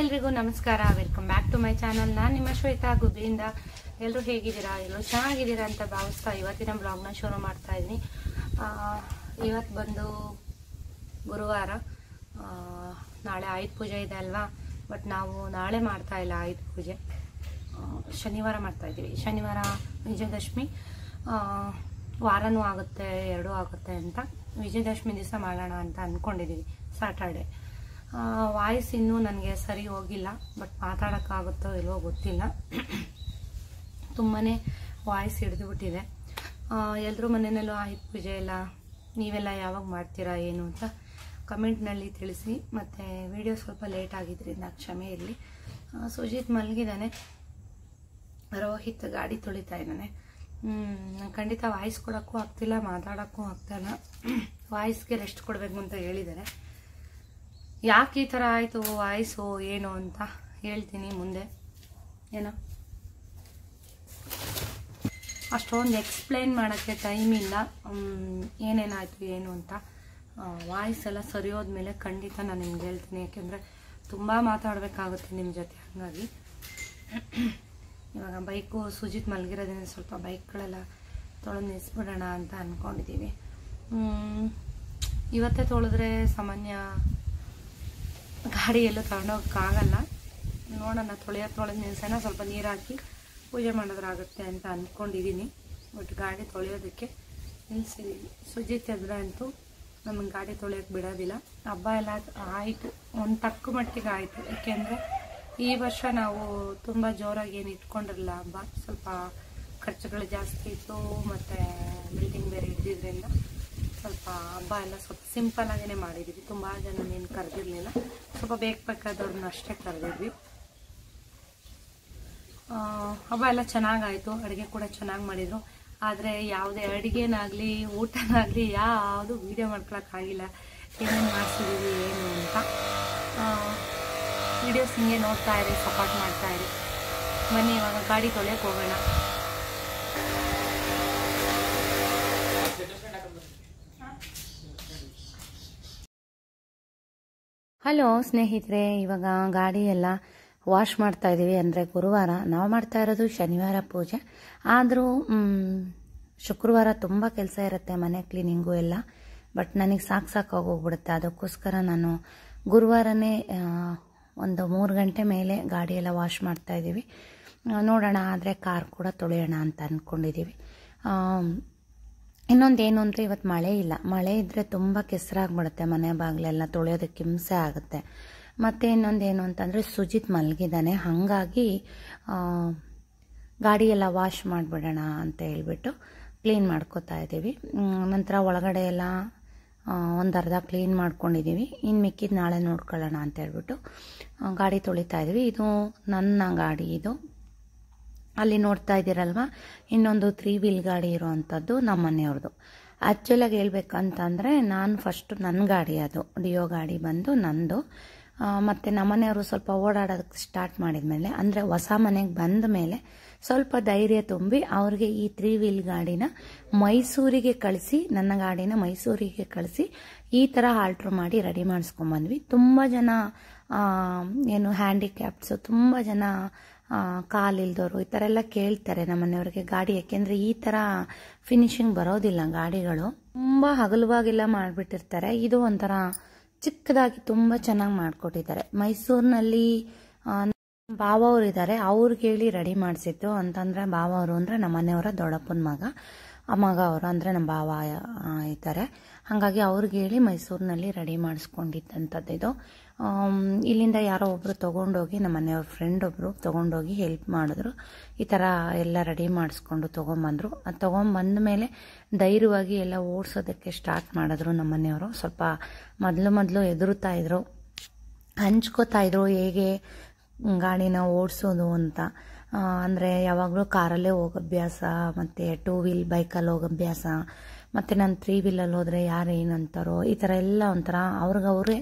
ಎಲ್ರಿಗೂ ನಮಸ್ಕಾರ welcome back to my channel ನಾನು ನಿಮ್ಮ ಶ್ವೇತಾ ಗುಬ್ಬಿಯಿಂದ ಎಲ್ಲರೂ ಹೇಗಿದ್ದೀರಾ ಎಲ್ಲರೂ ಚೆನ್ನಾಗಿದ್ದೀರಾ ಅಂತ ಭಾವಿಸ್ತಾ ಇವತ್ತಿನ ಬ್ಲಾಗ್ನ ಶುರು ಮಾಡ್ತಾ ಇದ್ದೀನಿ ಇವತ್ತು ಬಂದು ಗುರುವಾರ ನಾಳೆ ಆಯುಧ ಪೂಜೆ ಇದೆ ಅಲ್ವಾ ಬಟ್ ನಾವು ನಾಳೆ ಮಾಡ್ತಾ ಇಲ್ಲ ಆಯುಧ ಪೂಜೆ ಶನಿವಾರ ಮಾಡ್ತಾ ಇದ್ದೀವಿ ಶನಿವಾರ ವಿಜಯದಶಮಿ ವಾರನೂ ಆಗುತ್ತೆ ಎರಡೂ ಆಗುತ್ತೆ ಅಂತ ವಿಜಯದಶಮಿ ದಿವಸ ಮಾಡೋಣ ಅಂತ ಅಂದ್ಕೊಂಡಿದ್ದೀವಿ ಸ್ಯಾಟರ್ಡೆ ವಾಯ್ಸ್ ಇನ್ನೂ ನನಗೆ ಸರಿ ಹೋಗಿಲ್ಲ ಬಟ್ ಮಾತಾಡೋಕ್ಕಾಗುತ್ತೋ ಇಲ್ವೋ ಗೊತ್ತಿಲ್ಲ ತುಂಬಾ ವಾಯ್ಸ್ ಹಿಡಿದುಬಿಟ್ಟಿದೆ ಎಲ್ಲರೂ ಮನೆಯಲ್ಲೂ ಆಯ್ತು ಪೂಜೆ ಎಲ್ಲ ನೀವೆಲ್ಲ ಯಾವಾಗ ಮಾಡ್ತೀರಾ ಏನು ಅಂತ ಕಮೆಂಟ್ನಲ್ಲಿ ತಿಳಿಸಿ ಮತ್ತು ವಿಡಿಯೋ ಸ್ವಲ್ಪ ಲೇಟ್ ಆಗಿದ್ದರಿಂದ ಕ್ಷಮೆ ಇರಲಿ ಸುಜಿತ್ ಮಲಗಿದ್ದಾನೆ ರೋಹಿತ್ ಗಾಡಿ ತೊಳಿತಾ ಇದ್ದಾನೆ ಖಂಡಿತ ವಾಯ್ಸ್ ಕೊಡೋಕ್ಕೂ ಆಗ್ತಿಲ್ಲ ಮಾತಾಡೋಕ್ಕೂ ಆಗ್ತಾಯಿಲ್ಲ ವಾಯ್ಸ್ಗೆ ರೆಸ್ಟ್ ಕೊಡಬೇಕು ಅಂತ ಹೇಳಿದ್ದಾರೆ ಯಾಕೆ ಈ ಥರ ಆಯಿತು ವಾಯ್ಸು ಏನು ಅಂತ ಹೇಳ್ತೀನಿ ಮುಂದೆ ಏನೋ ಅಷ್ಟೊಂದು ಎಕ್ಸ್ಪ್ಲೇನ್ ಮಾಡೋಕ್ಕೆ ಟೈಮ್ ಇಲ್ಲ ಏನೇನಾಯಿತು ಏನು ಅಂತ ವಾಯ್ಸ್ ಎಲ್ಲ ಸರಿ ಹೋದ್ಮೇಲೆ ಖಂಡಿತ ನಾನು ನಿಮ್ಗೆ ಹೇಳ್ತೀನಿ ಯಾಕೆಂದರೆ ತುಂಬ ಮಾತಾಡಬೇಕಾಗುತ್ತೆ ನಿಮ್ಮ ಜೊತೆ ಹಾಗಾಗಿ ಇವಾಗ ಬೈಕು ಸುಜಿತ್ ಮಲಗಿರೋದ್ರಿಂದ ಸ್ವಲ್ಪ ಬೈಕ್ಗಳೆಲ್ಲ ತೊಳೆದು ನಿಲ್ಲಿಸ್ಬಿಡೋಣ ಅಂತ ಅಂದ್ಕೊಂಡಿದ್ದೀವಿ ಇವತ್ತೇ ತೊಳೆದ್ರೆ ಸಾಮಾನ್ಯ ಗಾಡಿ ಎಲ್ಲೂ ತಗೊಂಡೋಗಕ್ಕಾಗಲ್ಲ ನೋಡೋಣ ತೊಳೆಯೋ ತೊಳೆದ ನಿಲ್ಸೋಣ ಸ್ವಲ್ಪ ನೀರು ಹಾಕಿ ಪೂಜೆ ಮಾಡೋದ್ರಾಗುತ್ತೆ ಅಂತ ಅಂದ್ಕೊಂಡಿದ್ದೀನಿ ಬಟ್ ಗಾಡಿ ತೊಳೆಯೋದಕ್ಕೆ ನಿಲ್ಸಿದ್ದೀನಿ ಸುಜಿ ಚಂದ್ರ ಅಂತೂ ನಮಗೆ ಗಾಡಿ ತೊಳೆಯೋಕ್ಕೆ ಬಿಡೋದಿಲ್ಲ ಹಬ್ಬ ಎಲ್ಲ ಆಯಿತು ಒಂದು ತಕ್ಕ ಮಟ್ಟಿಗೆ ಆಯಿತು ಏಕೆಂದರೆ ಈ ವರ್ಷ ನಾವು ತುಂಬ ಜೋರಾಗಿ ಏನು ಇಟ್ಕೊಂಡಿರಲ್ಲ ಹಬ್ಬ ಸ್ವಲ್ಪ ಖರ್ಚುಗಳು ಜಾಸ್ತಿ ಇತ್ತು ಮತ್ತು ಬಿಲ್ಡಿಂಗ್ ಬೇರೆ ಇದ್ದಿದ್ದರಿಂದ ಸ್ವಲ್ಪ ಹಬ್ಬ ಎಲ್ಲ ಸ್ವಲ್ಪ ಸಿಂಪಲ್ ಆಗಿನೇ ಮಾಡಿದ್ದೀವಿ ತುಂಬ ಜನ ಏನು ಕರೆದಿರಲಿಲ್ಲ ಸ್ವಲ್ಪ ಬೇಕಾದವ್ರನ್ನ ಅಷ್ಟೇ ಕರೆದಿದ್ವಿ ಹಬ್ಬ ಎಲ್ಲ ಚೆನ್ನಾಗಾಯಿತು ಅಡುಗೆ ಕೂಡ ಚೆನ್ನಾಗಿ ಮಾಡಿದರು ಆದರೆ ಯಾವುದೇ ಅಡುಗೆನಾಗಲಿ ಊಟನಾಗಲಿ ಯಾವುದು ವೀಡಿಯೋ ಮಾಡ್ಕೊಳಕ್ಕಾಗಿಲ್ಲ ಏನೇನು ಮಾಡ್ತಿದ್ದೀವಿ ಏನು ಅಂತ ವೀಡಿಯೋಸ್ ಹಿಂಗೆ ನೋಡ್ತಾ ಇರಿ ಸಪೋರ್ಟ್ ಮಾಡ್ತಾ ಇರಿ ಬನ್ನಿ ಇವಾಗ ಗಾಡಿ ತೊಳೆಯೋಕೆ ಹೋಗೋಣ ಹಲೋ ಸ್ನೇಹಿತರೆ ಇವಾಗ ಗಾಡಿ ಎಲ್ಲ ವಾಶ್ ಮಾಡ್ತಾ ಇದ್ದೀವಿ ಅಂದರೆ ಗುರುವಾರ ನಾವು ಮಾಡ್ತಾ ಇರೋದು ಶನಿವಾರ ಪೂಜೆ ಆದರೂ ಶುಕ್ರವಾರ ತುಂಬ ಕೆಲಸ ಇರುತ್ತೆ ಮನೆ ಕ್ಲೀನಿಂಗು ಎಲ್ಲ ಬಟ್ ನನಗೆ ಸಾಕು ಸಾಕಾಗೋಗ್ಬಿಡುತ್ತೆ ಅದಕ್ಕೋಸ್ಕರ ನಾನು ಗುರುವಾರನೇ ಒಂದು ಮೂರು ಗಂಟೆ ಮೇಲೆ ಗಾಡಿಯೆಲ್ಲ ವಾಶ್ ಮಾಡ್ತಾ ಇದ್ದೀವಿ ನೋಡೋಣ ಆದರೆ ಕಾರ್ ಕೂಡ ತೊಳೆಯೋಣ ಅಂತ ಅಂದ್ಕೊಂಡಿದ್ದೀವಿ ಇನ್ನೊಂದೇನು ಅಂದರೆ ಇವತ್ತು ಮಳೆ ಇಲ್ಲ ಮಳೆ ಇದ್ದರೆ ತುಂಬ ಕೆಸರಾಗ್ಬಿಡುತ್ತೆ ಮನೆ ಬಾಗಿಲೆಲ್ಲ ತೊಳೆಯೋದಕ್ಕೆ ಹಿಂಸೆ ಆಗುತ್ತೆ ಮತ್ತು ಇನ್ನೊಂದೇನು ಅಂತಂದರೆ ಸುಜಿತ್ ಮಲಗಿದ್ದಾನೆ ಹಾಗಾಗಿ ಗಾಡಿಯೆಲ್ಲ ವಾಶ್ ಮಾಡಿಬಿಡೋಣ ಅಂತ ಹೇಳ್ಬಿಟ್ಟು ಕ್ಲೀನ್ ಮಾಡ್ಕೋತಾ ಇದ್ದೀವಿ ನಂತರ ಒಳಗಡೆ ಎಲ್ಲ ಒಂದು ಅರ್ಧ ಕ್ಲೀನ್ ಮಾಡ್ಕೊಂಡಿದ್ದೀವಿ ಇನ್ನು ಮಿಕ್ಕಿದ ನಾಳೆ ನೋಡ್ಕೊಳ್ಳೋಣ ಅಂತ ಹೇಳ್ಬಿಟ್ಟು ಗಾಡಿ ತೊಳಿತಾ ಇದ್ದೀವಿ ಇದು ನನ್ನ ಗಾಡಿ ಇದು ಅಲ್ಲಿ ನೋಡ್ತಾ ಇದ್ದೀರಲ್ವ ಇನ್ನೊಂದು ತ್ರೀ ವೀಲ್ ಗಾಡಿ ಇರೋವಂಥದ್ದು ನಮ್ಮ ಮನೆಯವ್ರದ್ದು ಆ್ಯಕ್ಚುಲಾಗಿ ಹೇಳ್ಬೇಕಂತಂದರೆ ನಾನು ಫಸ್ಟು ನನ್ನ ಗಾಡಿ ಅದು ಡಿಯೋ ಗಾಡಿ ಬಂದು ನಂದು ಮತ್ತು ಮನೆಯವರು ಸ್ವಲ್ಪ ಓಡಾಡೋದಕ್ಕೆ ಸ್ಟಾರ್ಟ್ ಮಾಡಿದ ಮೇಲೆ ಅಂದರೆ ಹೊಸ ಮನೆಗೆ ಬಂದ ಮೇಲೆ ಸ್ವಲ್ಪ ಧೈರ್ಯ ತುಂಬಿ ಅವ್ರಿಗೆ ಈ ತ್ರೀ ವೀಲ್ ಗಾಡಿನ ಮೈಸೂರಿಗೆ ಕಳಿಸಿ ನನ್ನ ಗಾಡಿನ ಮೈಸೂರಿಗೆ ಕಳಿಸಿ ಈ ಥರ ಆಲ್ಟ್ರ್ ಮಾಡಿ ರೆಡಿ ಮಾಡಿಸ್ಕೊಂಬಂದ್ವಿ ತುಂಬ ಜನ ಏನು ಹ್ಯಾಂಡಿಕ್ಯಾಪ್ಸು ತುಂಬ ಜನ ಕಾಲಿಲ್ದವರು ಈ ಥರ ಎಲ್ಲ ಕೇಳ್ತಾರೆ ಮನೆಯವ್ರಿಗೆ ಗಾಡಿ ಯಾಕೆಂದರೆ ಈ ಥರ ಫಿನಿಶಿಂಗ್ ಬರೋದಿಲ್ಲ ಗಾಡಿಗಳು ತುಂಬ ಹಗಲುವಾಗಿಲ್ಲ ಮಾಡಿಬಿಟ್ಟಿರ್ತಾರೆ ಇದು ಒಂಥರ ಚಿಕ್ಕದಾಗಿ ತುಂಬ ಚೆನ್ನಾಗಿ ಮಾಡಿಕೊಟ್ಟಿದ್ದಾರೆ ಮೈಸೂರಿನಲ್ಲಿ ಬಾವ ಇದ್ದಾರೆ ಅವ್ರಿಗೆ ಹೇಳಿ ರೆಡಿ ಮಾಡಿಸಿತ್ತು ಅಂತಂದರೆ ಬಾವ ಅವರು ಅಂದರೆ ಮನೆಯವರ ದೊಡ್ಡಪ್ಪನ ಮಗ ಅಮ್ಮಗ ಅವರು ಅಂದರೆ ನಮ್ಮ ಭಾವ ಇದ್ದಾರೆ ಹಾಗಾಗಿ ಅವ್ರಿಗೆ ಹೇಳಿ ಮೈಸೂರಿನಲ್ಲಿ ರೆಡಿ ಮಾಡಿಸ್ಕೊಂಡಿದ್ದಂಥದ್ದು ಇದು ಇಲ್ಲಿಂದ ಯಾರೋ ಒಬ್ಬರು ತೊಗೊಂಡೋಗಿ ನಮ್ಮ ಮನೆಯವ್ರ ಫ್ರೆಂಡ್ ಒಬ್ಬರು ತೊಗೊಂಡೋಗಿ ಹೆಲ್ಪ್ ಮಾಡಿದ್ರು ಈ ಥರ ಎಲ್ಲ ರೆಡಿ ಮಾಡಿಸ್ಕೊಂಡು ತೊಗೊಂಬಂದರು ಅದು ತೊಗೊಂಬಂದ ಮೇಲೆ ಧೈರ್ಯವಾಗಿ ಎಲ್ಲ ಓಡಿಸೋದಕ್ಕೆ ಸ್ಟಾರ್ಟ್ ಮಾಡಿದ್ರು ನಮ್ಮ ಮನೆಯವರು ಸ್ವಲ್ಪ ಮೊದಲು ಮೊದಲು ಎದುರುತ್ತಾ ಇದ್ರು ಹಂಚ್ಕೋತಾ ಇದ್ರು ಹೇಗೆ ಗಾಡಿನ ಓಡಿಸೋದು ಅಂತ ಅಂದರೆ ಯಾವಾಗಲೂ ಕಾರಲ್ಲೇ ಹೋಗೋ ಅಭ್ಯಾಸ ಮತ್ತು ಟೂ ವೀಲ್ ಬೈಕಲ್ಲಿ ಹೋಗೋ ಅಭ್ಯಾಸ ಮತ್ತು ನಾನು ತ್ರೀ ವೀಲಲ್ಲಿ ಹೋದರೆ ಯಾರು ಏನು ಅಂತಾರೋ ಈ ಥರ ಎಲ್ಲ ಒಂಥರ ಅವ್ರಿಗವ್ರೇ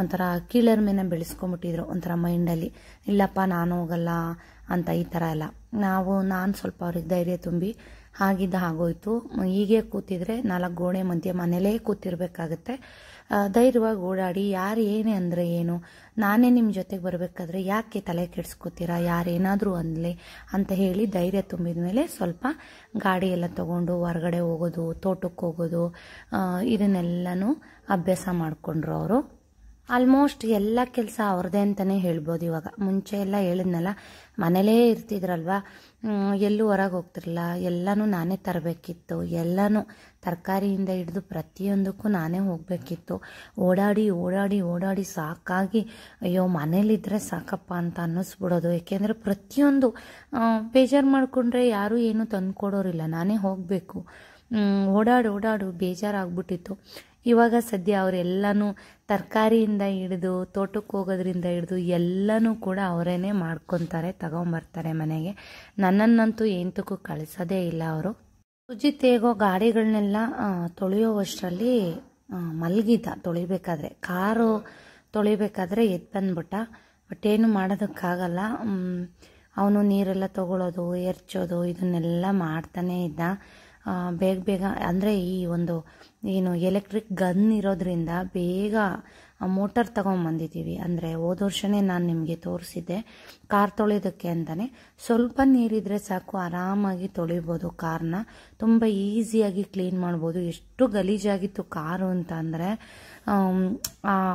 ಒಂಥರ ಕೀಳರಿಮೆನ ಬೆಳೆಸ್ಕೊಂಬಿಟ್ಟಿದ್ರು ಒಂಥರ ಮೈಂಡಲ್ಲಿ ಇಲ್ಲಪ್ಪ ನಾನು ಹೋಗಲ್ಲ ಅಂತ ಈ ಥರ ಎಲ್ಲ ನಾವು ನಾನು ಸ್ವಲ್ಪ ಅವ್ರಿಗೆ ಧೈರ್ಯ ತುಂಬಿ ಆಗಿದ್ದ ಆಗೋಯ್ತು ಹೀಗೆ ಕೂತಿದ್ರೆ ನಾಲ್ಕು ಗೋಡೆ ಮಧ್ಯೆ ಮನೇಲೇ ಕೂತಿರ್ಬೇಕಾಗತ್ತೆ ಧೈರ್ಯವಾಗಿ ಓಡಾಡಿ ಯಾರು ಏನೇ ಅಂದರೆ ಏನು ನಾನೇ ನಿಮ್ಮ ಜೊತೆಗೆ ಬರಬೇಕಾದ್ರೆ ಯಾಕೆ ತಲೆ ಕೆಡಿಸ್ಕೋತೀರಾ ಯಾರೇನಾದರೂ ಅಂದಲಿ ಅಂತ ಹೇಳಿ ಧೈರ್ಯ ತುಂಬಿದ ಮೇಲೆ ಸ್ವಲ್ಪ ಗಾಡಿ ಎಲ್ಲ ತೊಗೊಂಡು ಹೊರಗಡೆ ಹೋಗೋದು ತೋಟಕ್ಕೆ ಹೋಗೋದು ಇದನ್ನೆಲ್ಲನೂ ಅಭ್ಯಾಸ ಮಾಡಿಕೊಂಡ್ರು ಅವರು ಆಲ್ಮೋಸ್ಟ್ ಎಲ್ಲ ಕೆಲಸ ಅವ್ರದೇ ಅಂತಲೇ ಹೇಳ್ಬೋದು ಇವಾಗ ಮುಂಚೆ ಎಲ್ಲ ಹೇಳಿದ್ನಲ್ಲ ಮನೇಲೇ ಇರ್ತಿದ್ರಲ್ವ ಎಲ್ಲೂ ಹೊರಗೆ ಹೋಗ್ತಿರಲ್ಲ ಎಲ್ಲನೂ ನಾನೇ ತರಬೇಕಿತ್ತು ಎಲ್ಲನೂ ತರಕಾರಿಯಿಂದ ಹಿಡಿದು ಪ್ರತಿಯೊಂದಕ್ಕೂ ನಾನೇ ಹೋಗಬೇಕಿತ್ತು ಓಡಾಡಿ ಓಡಾಡಿ ಓಡಾಡಿ ಸಾಕಾಗಿ ಅಯ್ಯೋ ಮನೇಲಿದ್ದರೆ ಸಾಕಪ್ಪ ಅಂತ ಅನ್ನಿಸ್ಬಿಡೋದು ಏಕೆಂದರೆ ಪ್ರತಿಯೊಂದು ಬೇಜಾರು ಮಾಡಿಕೊಂಡ್ರೆ ಯಾರೂ ಏನೂ ತಂದು ನಾನೇ ಹೋಗಬೇಕು ಓಡಾಡಿ ಓಡಾಡು ಬೇಜಾರಾಗ್ಬಿಟ್ಟಿತ್ತು ಇವಾಗ ಸದ್ಯ ಅವರೆಲ್ಲನೂ ತರಕಾರಿಯಿಂದ ಹಿಡಿದು ತೋಟಕ್ಕೆ ಹೋಗೋದ್ರಿಂದ ಹಿಡಿದು ಎಲ್ಲನೂ ಕೂಡ ಅವರೇನೆ ಮಾಡ್ಕೊತಾರೆ ತಗೊಂಬರ್ತಾರೆ ಮನೆಗೆ ನನ್ನನ್ನಂತೂ ಎಂತಕ್ಕೂ ಕಳಿಸೋದೇ ಇಲ್ಲ ಅವರು ಸುಜಿತ್ ತೇಗೋ ಗಾಡಿಗಳನ್ನೆಲ್ಲ ತೊಳೆಯೋವಷ್ಟರಲ್ಲಿ ಮಲಗಿದ್ದ ತೊಳಿಬೇಕಾದ್ರೆ ಕಾರು ತೊಳಿಬೇಕಾದ್ರೆ ಎದ್ದು ಬಂದ್ಬಿಟ್ಟ ಬಟ್ ಏನು ಮಾಡೋದಕ್ಕಾಗಲ್ಲ ಅವನು ನೀರೆಲ್ಲ ತಗೊಳ್ಳೋದು ಎರ್ಚೋದು ಇದನ್ನೆಲ್ಲ ಮಾಡ್ತಾನೇ ಇದ್ದ ಬೇಗ ಬೇಗ ಅಂದರೆ ಈ ಒಂದು ಏನು ಎಲೆಕ್ಟ್ರಿಕ್ ಗನ್ ಇರೋದ್ರಿಂದ ಬೇಗ ಮೋಟರ್ ತಗೊಂಬಂದಿದ್ದೀವಿ ಅಂದರೆ ಹೋದ ವರ್ಷನೇ ನಾನು ನಿಮಗೆ ತೋರಿಸಿದ್ದೆ ಕಾರ್ ತೊಳೆಯೋದಕ್ಕೆ ಅಂತಾನೆ ಸ್ವಲ್ಪ ನೀರಿದ್ರೆ ಸಾಕು ಆರಾಮಾಗಿ ತೊಳಿಬೋದು ಕಾರ್ನ ತುಂಬ ಈಸಿಯಾಗಿ ಕ್ಲೀನ್ ಮಾಡ್ಬೋದು ಎಷ್ಟು ಗಲೀಜಾಗಿತ್ತು ಕಾರು ಅಂತ ಅಂದರೆ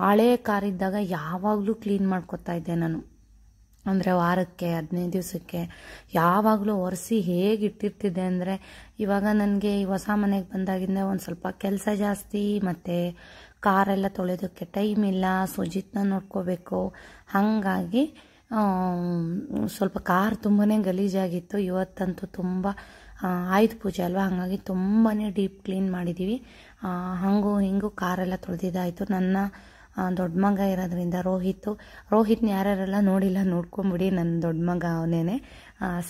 ಹಳೆಯ ಕಾರಿದ್ದಾಗ ಯಾವಾಗಲೂ ಕ್ಲೀನ್ ಮಾಡ್ಕೊತಾ ಇದ್ದೆ ನಾನು ಅಂದರೆ ವಾರಕ್ಕೆ ಹದಿನೈದು ದಿವಸಕ್ಕೆ ಯಾವಾಗಲೂ ಒರೆಸಿ ಹೇಗೆ ಇಟ್ಟಿರ್ತಿದ್ದೆ ಅಂದರೆ ಇವಾಗ ನನಗೆ ಈ ಹೊಸ ಮನೆಗೆ ಬಂದಾಗಿಂದ ಒಂದು ಸ್ವಲ್ಪ ಕೆಲಸ ಜಾಸ್ತಿ ಮತ್ತು ಕಾರೆಲ್ಲ ತೊಳೆಯೋದಕ್ಕೆ ಟೈಮ್ ಇಲ್ಲ ಸುಜಿತ್ನ ನೋಡ್ಕೋಬೇಕು ಹಾಗಾಗಿ ಸ್ವಲ್ಪ ಕಾರ್ ತುಂಬಾ ಗಲೀಜಾಗಿತ್ತು ಇವತ್ತಂತೂ ತುಂಬ ಆಯುಧ ಪೂಜೆ ಅಲ್ವಾ ಹಾಗಾಗಿ ತುಂಬಾ ಡೀಪ್ ಕ್ಲೀನ್ ಮಾಡಿದ್ದೀವಿ ಹಾಗೂ ಹಿಂಗೂ ಕಾರೆಲ್ಲ ತೊಳೆದಿದ್ದಾಯಿತು ನನ್ನ ದೊಡ್ಡ ಮಗ ಇರೋದ್ರಿಂದ ರೋಹಿತ್ ರೋಹಿತ್ನ ಯಾರ್ಯಾರೆಲ್ಲ ನೋಡಿಲ್ಲ ನೋಡ್ಕೊಂಬಿಡಿ ನನ್ನ ದೊಡ್ಡ ಮಗ ಅವನೇನೆ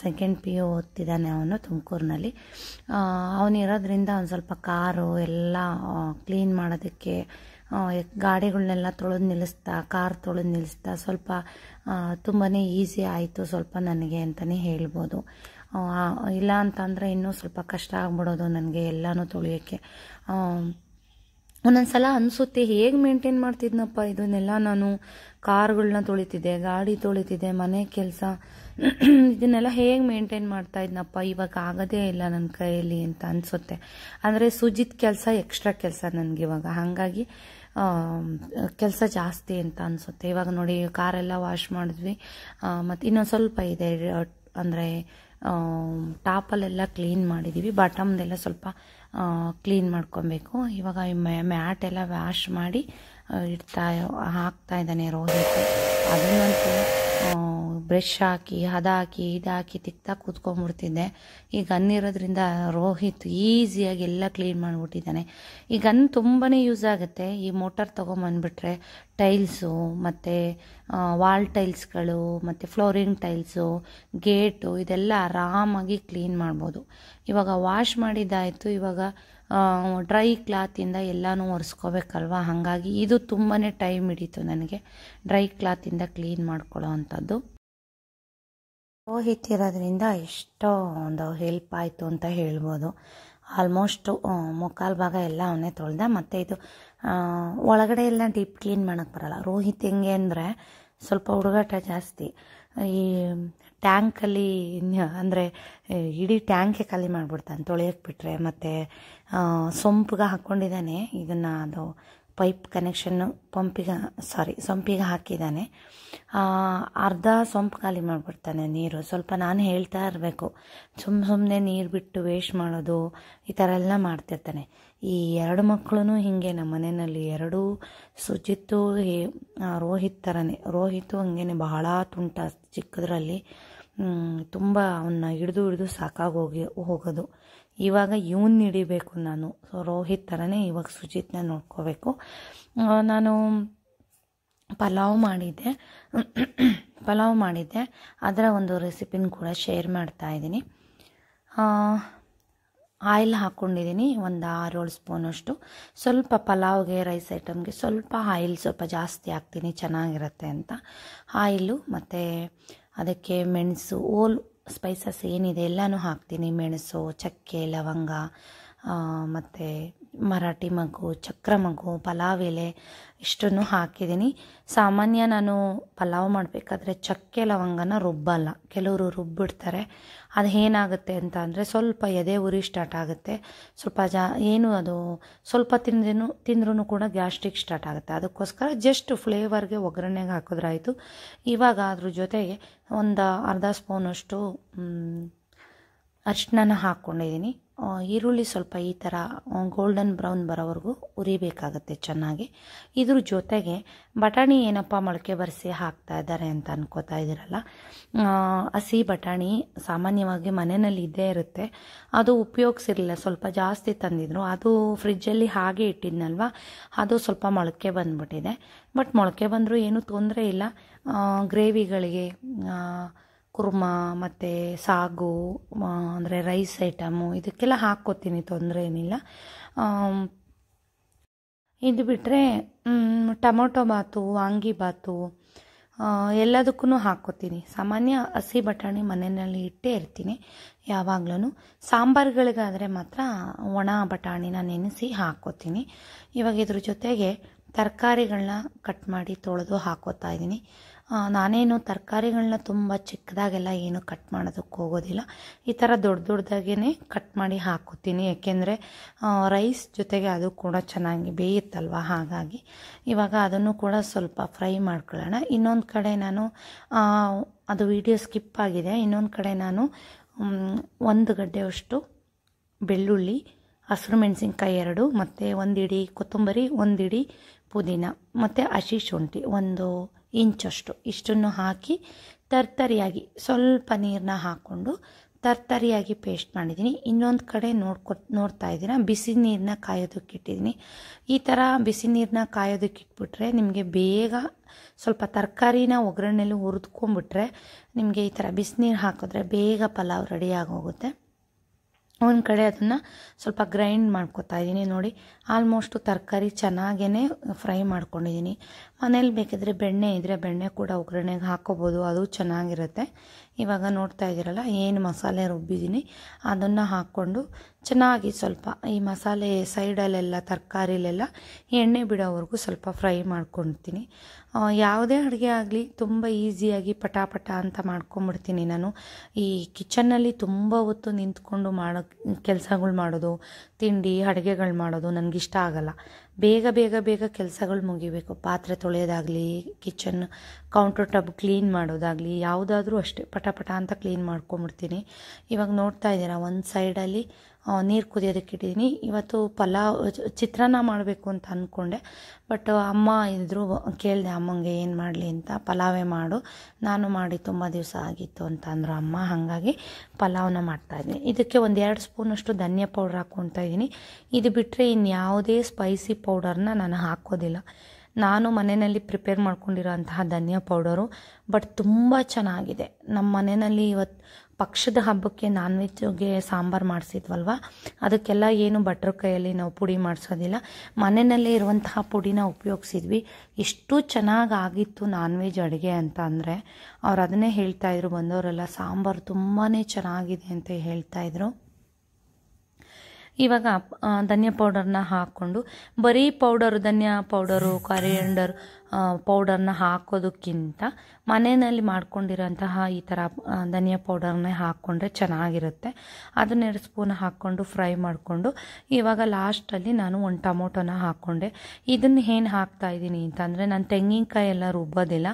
ಸೆಕೆಂಡ್ ಪಿ ಯು ಓದ್ತಿದ್ದಾನೆ ಅವನು ತುಮಕೂರಿನಲ್ಲಿ ಅವನಿರೋದ್ರಿಂದ ಅವ್ನು ಸ್ವಲ್ಪ ಕಾರು ಎಲ್ಲ ಕ್ಲೀನ್ ಮಾಡೋದಕ್ಕೆ ಗಾಡಿಗಳನ್ನೆಲ್ಲ ತೊಳೆದು ನಿಲ್ಲಿಸ್ತಾ ಕಾರ್ ತೊಳೆದು ನಿಲ್ಲಿಸ್ತಾ ಸ್ವಲ್ಪ ತುಂಬಾ ಈಸಿ ಆಯಿತು ಸ್ವಲ್ಪ ನನಗೆ ಅಂತಲೇ ಹೇಳ್ಬೋದು ಇಲ್ಲ ಅಂತಂದರೆ ಇನ್ನೂ ಸ್ವಲ್ಪ ಕಷ್ಟ ಆಗ್ಬಿಡೋದು ನನಗೆ ಎಲ್ಲನೂ ತೊಳೆಯೋಕ್ಕೆ ಒಂದೊಂದ್ಸಲ ಅನ್ಸುತ್ತೆ ಹೇಗೆ ಮೇಂಟೈನ್ ಮಾಡ್ತಿದ್ನಪ್ಪ ಇದನ್ನೆಲ್ಲ ನಾನು ಕಾರ್ಗಳನ್ನ ತೊಳಿತಿದ್ದೆ ಗಾಡಿ ತೊಳಿತಿದ್ದೆ ಮನೆ ಕೆಲಸ ಇದನ್ನೆಲ್ಲ ಹೇಗೆ ಮೇಂಟೈನ್ ಮಾಡ್ತಾ ಇದ್ನಪ್ಪ ಇವಾಗ ಆಗೋದೇ ಇಲ್ಲ ನನ್ನ ಕೈಯಲ್ಲಿ ಅಂತ ಅನ್ಸುತ್ತೆ ಅಂದರೆ ಸುಜಿತ್ ಕೆಲಸ ಎಕ್ಸ್ಟ್ರಾ ಕೆಲಸ ನನಗೆ ಇವಾಗ ಹಾಗಾಗಿ ಕೆಲಸ ಜಾಸ್ತಿ ಅಂತ ಅನ್ಸುತ್ತೆ ಇವಾಗ ನೋಡಿ ಕಾರೆಲ್ಲ ವಾಶ್ ಮಾಡಿದ್ವಿ ಮತ್ತು ಇನ್ನೊಂದು ಸ್ವಲ್ಪ ಇದೆ ಅಂದರೆ ಟಾಪಲ್ಲೆಲ್ಲ ಕ್ಲೀನ್ ಮಾಡಿದ್ದೀವಿ ಬಾಟಮ್ದೆಲ್ಲ ಸ್ವಲ್ಪ ಕ್ಲೀನ್ ಮಾಡ್ಕೊಬೇಕು ಇವಾಗ ಈ ಎಲ್ಲ ವಾಶ್ ಮಾಡಿ ಇಡ್ತಾ ಹಾಕ್ತಾ ಇದ್ದಾನೆ ರೋಹಿತ್ ಅದನ್ನಂತೂ ಬ್ರಷ್ ಹಾಕಿ ಹದಾಕಿ ಇದಾಕಿ ತಿಕ್ತಾ ಕೂತ್ಕೊಂಡ್ಬಿಡ್ತಿದ್ದೆ ಈ ಗನ್ ಇರೋದ್ರಿಂದ ರೋಹಿತ್ ಈಸಿಯಾಗಿ ಎಲ್ಲ ಕ್ಲೀನ್ ಮಾಡಿಬಿಟ್ಟಿದ್ದಾನೆ ಈ ಗನ್ ತುಂಬಾ ಯೂಸ್ ಆಗುತ್ತೆ ಈ ಮೋಟರ್ ತೊಗೊಂಬಂದ್ಬಿಟ್ರೆ ಟೈಲ್ಸು ಮತ್ತು ವಾಲ್ ಟೈಲ್ಸ್ಗಳು ಮತ್ತು ಫ್ಲೋರಿಂಗ್ ಟೈಲ್ಸು ಗೇಟು ಇದೆಲ್ಲ ಆರಾಮಾಗಿ ಕ್ಲೀನ್ ಮಾಡ್ಬೋದು ಇವಾಗ ವಾಶ್ ಮಾಡಿದ್ದಾಯಿತು ಇವಾಗ ಡ್ರೈ ಕ್ಲಾತಿಂದ ಎಲ್ಲನೂ ಒರೆಸ್ಕೋಬೇಕಲ್ವಾ ಹಾಗಾಗಿ ಇದು ತುಂಬಾ ಟೈಮ್ ಹಿಡಿತು ನನಗೆ ಡ್ರೈ ಕ್ಲಾತಿಂದ ಕ್ಲೀನ್ ಮಾಡ್ಕೊಳ್ಳೋ ಅಂಥದ್ದು ಇರೋದ್ರಿಂದ ಎಷ್ಟೋ ಒಂದು ಹೆಲ್ಪ್ ಆಯಿತು ಅಂತ ಹೇಳ್ಬೋದು ಆಲ್ಮೋಸ್ಟು ಮುಕ್ಕಾಲು ಭಾಗ ಎಲ್ಲ ಅವನೇ ತೊಳ್ದ ಮತ್ತು ಇದು ಒಳಗಡೆ ಎಲ್ಲ ಡೀಪ್ ಕ್ಲೀನ್ ಮಾಡೋಕೆ ಬರಲ್ಲ ರೋಹಿತ್ ಹೆಂಗೆ ಅಂದರೆ ಸ್ವಲ್ಪ ಹುಡುಗಾಟ ಜಾಸ್ತಿ ಈ ಟ್ಯಾಂಕಲ್ಲಿ ಅಂದರೆ ಇಡೀ ಟ್ಯಾಂಕೆ ಖಾಲಿ ಮಾಡಿಬಿಡ್ತಾನೆ ತೊಳೆಯಕ್ಕೆ ಬಿಟ್ಟರೆ ಮತ್ತು ಸೊಂಪಿಗೆ ಹಾಕ್ಕೊಂಡಿದ್ದಾನೆ ಇದನ್ನು ಅದು ಪೈಪ್ ಕನೆಕ್ಷನ್ನು ಪಂಪಿಗೆ ಸಾರಿ ಸೊಂಪಿಗೆ ಹಾಕಿದ್ದಾನೆ ಅರ್ಧ ಸೊಂಪು ಖಾಲಿ ಮಾಡಿಬಿಡ್ತಾನೆ ನೀರು ಸ್ವಲ್ಪ ನಾನು ಹೇಳ್ತಾ ಇರಬೇಕು ಸುಮ್ಮ ಸುಮ್ಮನೆ ನೀರು ಬಿಟ್ಟು ವೇಸ್ಟ್ ಮಾಡೋದು ಈ ಥರ ಎಲ್ಲ ಮಾಡ್ತಿರ್ತಾನೆ ಈ ಎರಡು ಮಕ್ಕಳು ಹೀಗೆ ನಮ್ಮ ಮನೆಯಲ್ಲಿ ಎರಡೂ ಸುಜಿತ್ತು ರೋಹಿತ್ ಥರನೇ ರೋಹಿತು ಹಂಗೇನೆ ಬಹಳ ತುಂಟ ಚಿಕ್ಕದ್ರಲ್ಲಿ ತುಂಬ ಅವನ್ನ ಹಿಡಿದು ಹಿಡಿದು ಸಾಕಾಗೋಗಿ ಹೋಗೋದು ಇವಾಗ ಇವನ್ನ ಹಿಡಿಬೇಕು ನಾನು ಸೊ ರೋಹಿತ್ ಥರನೇ ಇವಾಗ ಸುಜಿತ್ನ ನೋಡ್ಕೋಬೇಕು ನಾನು ಪಲಾವ್ ಮಾಡಿದ್ದೆ ಪಲಾವ್ ಮಾಡಿದ್ದೆ ಅದರ ಒಂದು ರೆಸಿಪಿನ ಕೂಡ ಶೇರ್ ಮಾಡ್ತಾ ಇದ್ದೀನಿ ಆಯಿಲ್ ಹಾಕ್ಕೊಂಡಿದ್ದೀನಿ ಒಂದು ಆರೇಳು ಸ್ಪೂನಷ್ಟು ಸ್ವಲ್ಪ ಪಲಾವ್ಗೆ ರೈಸ್ ಐಟಮ್ಗೆ ಸ್ವಲ್ಪ ಆಯಿಲ್ ಸ್ವಲ್ಪ ಜಾಸ್ತಿ ಹಾಕ್ತೀನಿ ಚೆನ್ನಾಗಿರುತ್ತೆ ಅಂತ ಆಯಿಲು ಮತ್ತು ಅದಕ್ಕೆ ಮೆಣಸು ಓಲ್ ಸ್ಪೈಸಸ್ ಏನಿದೆ ಎಲ್ಲನೂ ಹಾಕ್ತೀನಿ ಮೆಣಸು ಚಕ್ಕೆ ಲವಂಗ ಮತ್ತು ಮರಾಠಿ ಮಗು ಚಕ್ರ ಮಗು ಪಲಾವ್ ಎಲೆ ಇಷ್ಟನ್ನು ಹಾಕಿದ್ದೀನಿ ಸಾಮಾನ್ಯ ನಾನು ಪಲಾವ್ ಮಾಡಬೇಕಾದ್ರೆ ಚಕ್ಕೆ ಲವಂಗನ ರುಬ್ಬಲ್ಲ ಕೆಲವರು ರುಬ್ಬಿಡ್ತಾರೆ ಅದು ಏನಾಗುತ್ತೆ ಅಂತ ಅಂದರೆ ಸ್ವಲ್ಪ ಎದೆ ಉರಿ ಸ್ಟಾರ್ಟ್ ಆಗುತ್ತೆ ಸ್ವಲ್ಪ ಜಾ ಏನು ಅದು ಸ್ವಲ್ಪ ತಿಂದ್ರೂ ತಿಂದ್ರೂ ಕೂಡ ಗ್ಯಾಸ್ಟ್ರಿಕ್ ಸ್ಟಾರ್ಟ್ ಆಗುತ್ತೆ ಅದಕ್ಕೋಸ್ಕರ ಜಸ್ಟ್ ಫ್ಲೇವರ್ಗೆ ಒಗ್ಗರಣೆಗೆ ಹಾಕಿದ್ರಾಯಿತು ಇವಾಗ ಅದ್ರ ಜೊತೆಗೆ ಒಂದು ಅರ್ಧ ಸ್ಪೂನಷ್ಟು ಅರಿಶಿನ ಹಾಕ್ಕೊಂಡಿದ್ದೀನಿ ಈರುಳ್ಳಿ ಸ್ವಲ್ಪ ಈ ಥರ ಗೋಲ್ಡನ್ ಬ್ರೌನ್ ಬರೋವರೆಗೂ ಉರಿಬೇಕಾಗತ್ತೆ ಚೆನ್ನಾಗಿ ಇದ್ರ ಜೊತೆಗೆ ಬಟಾಣಿ ಏನಪ್ಪ ಮೊಳಕೆ ಬರೆಸಿ ಹಾಕ್ತಾ ಇದ್ದಾರೆ ಅಂತ ಅನ್ಕೋತಾ ಇದ್ದೀರಲ್ಲ ಹಸಿ ಬಟಾಣಿ ಸಾಮಾನ್ಯವಾಗಿ ಮನೆಯಲ್ಲಿ ಇದ್ದೇ ಇರುತ್ತೆ ಅದು ಉಪಯೋಗಿಸಿರಲಿಲ್ಲ ಸ್ವಲ್ಪ ಜಾಸ್ತಿ ತಂದಿದ್ರು ಅದು ಫ್ರಿಜ್ಜಲ್ಲಿ ಹಾಗೆ ಇಟ್ಟಿದ್ನಲ್ವ ಅದು ಸ್ವಲ್ಪ ಮೊಳಕೆ ಬಂದ್ಬಿಟ್ಟಿದೆ ಬಟ್ ಮೊಳಕೆ ಬಂದರೂ ಏನೂ ತೊಂದರೆ ಇಲ್ಲ ಗ್ರೇವಿಗಳಿಗೆ ಕುರ್ಮ ಮತ್ತು ಸಾಗು ಅಂದರೆ ರೈಸ್ ಐಟಮು ಇದಕ್ಕೆಲ್ಲ ಹಾಕ್ಕೋತೀನಿ ತೊಂದರೆ ಏನಿಲ್ಲ ಇದು ಬಿಟ್ಟರೆ ಟೊಮೊಟೊ ಬಾತು ವಾಂಗಿಬಾತು ಎಲ್ಲದಕ್ಕೂ ಹಾಕ್ಕೋತೀನಿ ಸಾಮಾನ್ಯ ಹಸಿ ಬಟಾಣಿ ಮನೆಯಲ್ಲಿ ಇಟ್ಟೇ ಇರ್ತೀನಿ ಯಾವಾಗ್ಲೂ ಸಾಂಬಾರುಗಳಿಗಾದರೆ ಮಾತ್ರ ಒಣ ಬಟಾಣಿನ ನೆನೆಸಿ ಹಾಕ್ಕೋತೀನಿ ಇವಾಗ ಇದ್ರ ಜೊತೆಗೆ ತರಕಾರಿಗಳನ್ನ ಕಟ್ ಮಾಡಿ ತೊಳೆದು ಹಾಕೋತಾ ಇದ್ದೀನಿ ನಾನೇನು ತರಕಾರಿಗಳನ್ನ ತುಂಬ ಚಿಕ್ಕದಾಗೆಲ್ಲ ಏನು ಕಟ್ ಮಾಡೋದಕ್ಕೆ ಹೋಗೋದಿಲ್ಲ ಈ ಥರ ದೊಡ್ಡ ದೊಡ್ಡದಾಗೇ ಕಟ್ ಮಾಡಿ ಹಾಕೋತೀನಿ ಏಕೆಂದರೆ ರೈಸ್ ಜೊತೆಗೆ ಅದು ಕೂಡ ಚೆನ್ನಾಗಿ ಬೇಯುತ್ತಲ್ವ ಹಾಗಾಗಿ ಇವಾಗ ಅದನ್ನು ಕೂಡ ಸ್ವಲ್ಪ ಫ್ರೈ ಮಾಡ್ಕೊಳ್ಳೋಣ ಇನ್ನೊಂದು ಕಡೆ ನಾನು ಅದು ವಿಡಿಯೋ ಸ್ಕಿಪ್ ಆಗಿದೆ ಇನ್ನೊಂದು ಕಡೆ ನಾನು ಒಂದು ಗಡ್ಡೆಯಷ್ಟು ಬೆಳ್ಳುಳ್ಳಿ ಹಸಿರು ಮೆಣಸಿನ್ಕಾಯಿ ಎರಡು ಮತ್ತು ಒಂದಿಡಿ ಕೊತ್ತಂಬರಿ ಒಂದಿಡಿ ಪುದೀನ ಮತ್ತು ಹಸಿ ಶುಂಠಿ ಒಂದು ಇಂಚಷ್ಟು ಇಷ್ಟನ್ನು ಹಾಕಿ ತರ್ತರಿಯಾಗಿ ಸ್ವಲ್ಪ ನೀರನ್ನ ಹಾಕ್ಕೊಂಡು ತರ್ತರಿಯಾಗಿ ಪೇಸ್ಟ್ ಮಾಡಿದ್ದೀನಿ ಇನ್ನೊಂದು ಕಡೆ ನೋಡ್ಕೊ ನೋಡ್ತಾ ಇದ್ದೀರಾ ಬಿಸಿ ನೀರನ್ನ ಕಾಯೋದಕ್ಕೆ ಇಟ್ಟಿದ್ದೀನಿ ಈ ಥರ ಬಿಸಿ ನೀರನ್ನ ಕಾಯೋದಕ್ಕೆ ಇಟ್ಬಿಟ್ರೆ ನಿಮಗೆ ಬೇಗ ಸ್ವಲ್ಪ ತರಕಾರಿನ ಒಗ್ಗರಣೆಲಿ ಹುರಿದ್ಕೊಂಡ್ಬಿಟ್ರೆ ನಿಮಗೆ ಈ ಥರ ಬಿಸಿನೀರು ಹಾಕಿದ್ರೆ ಬೇಗ ಪಲಾವ್ ರೆಡಿಯಾಗಿ ಹೋಗುತ್ತೆ ಒಂದು ಕಡೆ ಅದನ್ನು ಸ್ವಲ್ಪ ಗ್ರೈಂಡ್ ಮಾಡ್ಕೊತಾ ಇದ್ದೀನಿ ನೋಡಿ ಆಲ್ಮೋಸ್ಟು ತರಕಾರಿ ಚೆನ್ನಾಗೇ ಫ್ರೈ ಮಾಡ್ಕೊಂಡಿದ್ದೀನಿ ಮನೇಲಿ ಬೇಕಿದ್ರೆ ಬೆಣ್ಣೆ ಇದ್ದರೆ ಬೆಣ್ಣೆ ಕೂಡ ಒಗ್ಗರಣೆಗೆ ಹಾಕೋಬೋದು ಅದು ಚೆನ್ನಾಗಿರುತ್ತೆ ಇವಾಗ ನೋಡ್ತಾ ಇದ್ದೀರಲ್ಲ ಏನು ಮಸಾಲೆ ರುಬ್ಬಿದ್ದೀನಿ ಅದನ್ನು ಹಾಕ್ಕೊಂಡು ಚೆನ್ನಾಗಿ ಸ್ವಲ್ಪ ಈ ಮಸಾಲೆ ಸೈಡಲ್ಲೆಲ್ಲ ತರಕಾರಿಲೆಲ್ಲ ಎಣ್ಣೆ ಬಿಡೋವರೆಗೂ ಸ್ವಲ್ಪ ಫ್ರೈ ಮಾಡ್ಕೊಳ್ತೀನಿ ಯಾವುದೇ ಅಡುಗೆ ಆಗಲಿ ತುಂಬ ಈಸಿಯಾಗಿ ಪಟಾಪಟ ಅಂತ ಮಾಡ್ಕೊಂಬಿಡ್ತೀನಿ ನಾನು ಈ ಕಿಚನ್ನಲ್ಲಿ ತುಂಬ ಹೊತ್ತು ನಿಂತ್ಕೊಂಡು ಮಾಡೋ ಕೆಲಸಗಳು ಮಾಡೋದು ತಿಂಡಿ ಅಡುಗೆಗಳು ಮಾಡೋದು ಇಷ್ಟ ಆಗಲ್ಲ ಬೇಗ ಬೇಗ ಬೇಗ ಕೆಲಸಗಳು ಮುಗಿಬೇಕು ಪಾತ್ರೆ ತೊಳೆಯೋದಾಗಲಿ ಕಿಚನ್ ಕೌಂಟರ್ ಟಬ್ ಕ್ಲೀನ್ ಮಾಡೋದಾಗಲಿ ಯಾವುದಾದ್ರೂ ಅಷ್ಟೇ ಪಟ ಪಟ ಅಂತ ಕ್ಲೀನ್ ಮಾಡ್ಕೊಂಬಿಡ್ತೀನಿ ಇವಾಗ ನೋಡ್ತಾ ಇದ್ದೀರಾ ಒಂದು ಸೈಡಲ್ಲಿ ನೀರು ಕುದಿಯೋದಕ್ಕೆ ಇಟ್ಟಿದ್ದೀನಿ ಇವತ್ತು ಪಲಾವ್ ಚಿತ್ರಾನ್ನ ಮಾಡಬೇಕು ಅಂತ ಅಂದ್ಕೊಂಡೆ ಬಟ್ ಅಮ್ಮ ಇದ್ದರು ಕೇಳಿದೆ ಅಮ್ಮಂಗೆ ಏನು ಮಾಡಲಿ ಅಂತ ಪಲಾವೇ ಮಾಡು ನಾನು ಮಾಡಿ ತುಂಬ ದಿವಸ ಆಗಿತ್ತು ಅಂತ ಅಂದರು ಅಮ್ಮ ಹಾಗಾಗಿ ಪಲಾವ್ನ ಮಾಡ್ತಾಯಿದ್ದೀನಿ ಇದಕ್ಕೆ ಒಂದು ಎರಡು ಸ್ಪೂನಷ್ಟು ಧನಿಯಾ ಪೌಡರ್ ಹಾಕ್ಕೊತಾ ಇದ್ದೀನಿ ಇದು ಬಿಟ್ಟರೆ ಇನ್ಯಾವುದೇ ಸ್ಪೈಸಿ ಪೌಡರ್ನ ನಾನು ಹಾಕೋದಿಲ್ಲ ನಾನು ಮನೆಯಲ್ಲಿ ಪ್ರಿಪೇರ್ ಮಾಡ್ಕೊಂಡಿರೋ ಅಂತಹ ಧನಿಯಾ ಪೌಡರು ಬಟ್ ತುಂಬ ಚೆನ್ನಾಗಿದೆ ನಮ್ಮ ಮನೆಯಲ್ಲಿ ಇವತ್ತು ಪಕ್ಷದ ಹಬ್ಬಕ್ಕೆ ನಾನ್ ವೆಜ್ಗೆ ಸಾಂಬಾರು ಮಾಡಿಸಿದ್ವಲ್ವ ಅದಕ್ಕೆಲ್ಲ ಏನು ಬಟರ್ ಕೈಯಲ್ಲಿ ನಾವು ಪುಡಿ ಮಾಡಿಸೋದಿಲ್ಲ ಮನೆಯಲ್ಲೇ ಇರುವಂತಹ ಪುಡಿನ ಉಪಯೋಗಿಸಿದ್ವಿ ಎಷ್ಟು ಚೆನ್ನಾಗಿ ಆಗಿತ್ತು ನಾನ್ ವೆಜ್ ಅಡುಗೆ ಅಂತ ಅಂದರೆ ಅವ್ರು ಅದನ್ನೇ ಹೇಳ್ತಾಯಿದ್ರು ಬಂದವರೆಲ್ಲ ಸಾಂಬಾರು ತುಂಬಾ ಚೆನ್ನಾಗಿದೆ ಅಂತ ಹೇಳ್ತಾಯಿದ್ರು ಇವಾಗ ಧನಿಯಾ ಪೌಡರ್ನ ಹಾಕ್ಕೊಂಡು ಬರೀ ಪೌಡರು ಧನಿಯಾ ಪೌಡರು ಕರಿಯಂಡರ್ ಪೌಡರ್ನ ಹಾಕೋದಕ್ಕಿಂತ ಮನೆಯಲ್ಲಿ ಮಾಡ್ಕೊಂಡಿರೋಂತಹ ಈ ಥರ ಧನಿಯಾ ಪೌಡರ್ನ ಹಾಕ್ಕೊಂಡ್ರೆ ಚೆನ್ನಾಗಿರುತ್ತೆ ಅದನ್ನೆರಡು ಸ್ಪೂನ್ ಹಾಕ್ಕೊಂಡು ಫ್ರೈ ಮಾಡಿಕೊಂಡು ಇವಾಗ ಲಾಸ್ಟಲ್ಲಿ ನಾನು ಒಂದು ಟೊಮೊಟೊನ ಹಾಕ್ಕೊಂಡೆ ಇದನ್ನು ಏನು ಹಾಕ್ತಾ ಇದ್ದೀನಿ ಅಂತಂದರೆ ನಾನು ತೆಂಗಿನಕಾಯಿ ಎಲ್ಲ ರುಬ್ಬೋದಿಲ್ಲ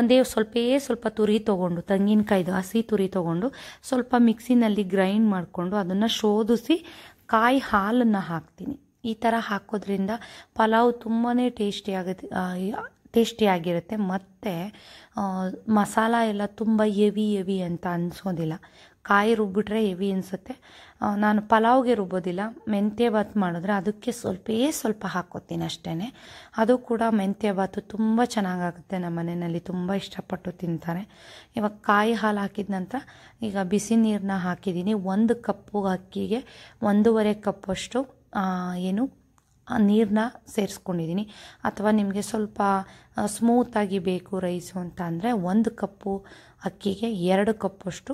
ಒಂದೇ ಸ್ವಲ್ಪೇ ಸ್ವಲ್ಪ ತುರಿ ತೊಗೊಂಡು ತೆಂಗಿನಕಾಯ್ದು ಹಸಿ ತುರಿ ತೊಗೊಂಡು ಸ್ವಲ್ಪ ಮಿಕ್ಸಿನಲ್ಲಿ ಗ್ರೈಂಡ್ ಮಾಡಿಕೊಂಡು ಅದನ್ನು ಶೋಧಿಸಿ ಕಾಯಿ ಹಾಲನ್ನು ಹಾಕ್ತೀನಿ ಈ ಥರ ಹಾಕೋದ್ರಿಂದ ಪಲಾವ್ ತುಂಬಾ ಟೇಸ್ಟಿ ಆಗುತ್ತೆ ಟೇಸ್ಟಿಯಾಗಿರುತ್ತೆ ಮತ್ತು ಮಸಾಲ ಎಲ್ಲ ತುಂಬ ಎವಿ ಎವಿ ಅಂತ ಅನ್ಸೋದಿಲ್ಲ ಕಾಯಿ ರುಬ್ಬಿಟ್ರೆ ಹೆವಿ ಅನಿಸುತ್ತೆ ನಾನು ಪಲಾವ್ಗೆ ರುಬ್ಬೋದಿಲ್ಲ ಮೆಂತ್ಯ ಭಾತ್ ಮಾಡಿದ್ರೆ ಅದಕ್ಕೆ ಸ್ವಲ್ಪೇ ಸ್ವಲ್ಪ ಹಾಕೋತೀನಿ ಅಷ್ಟೇ ಅದು ಕೂಡ ಮೆಂತ್ಯ ಭಾತು ತುಂಬ ಚೆನ್ನಾಗಾಗುತ್ತೆ ನಮ್ಮ ಮನೆಯಲ್ಲಿ ತುಂಬ ಇಷ್ಟಪಟ್ಟು ತಿಂತಾರೆ ಇವಾಗ ಕಾಯಿ ಹಾಲು ಹಾಕಿದ ನಂತರ ಈಗ ಬಿಸಿ ನೀರನ್ನ ಹಾಕಿದ್ದೀನಿ ಒಂದು ಕಪ್ಪು ಅಕ್ಕಿಗೆ ಒಂದೂವರೆ ಕಪ್ಪಷ್ಟು ಏನು ನೀರನ್ನ ಸೇರಿಸ್ಕೊಂಡಿದ್ದೀನಿ ಅಥವಾ ನಿಮಗೆ ಸ್ವಲ್ಪ ಸ್ಮೂತಾಗಿ ಬೇಕು ರೈಸು ಅಂತ ಅಂದರೆ ಒಂದು ಕಪ್ಪು ಅಕ್ಕಿಗೆ ಎರಡು ಕಪ್ಪಷ್ಟು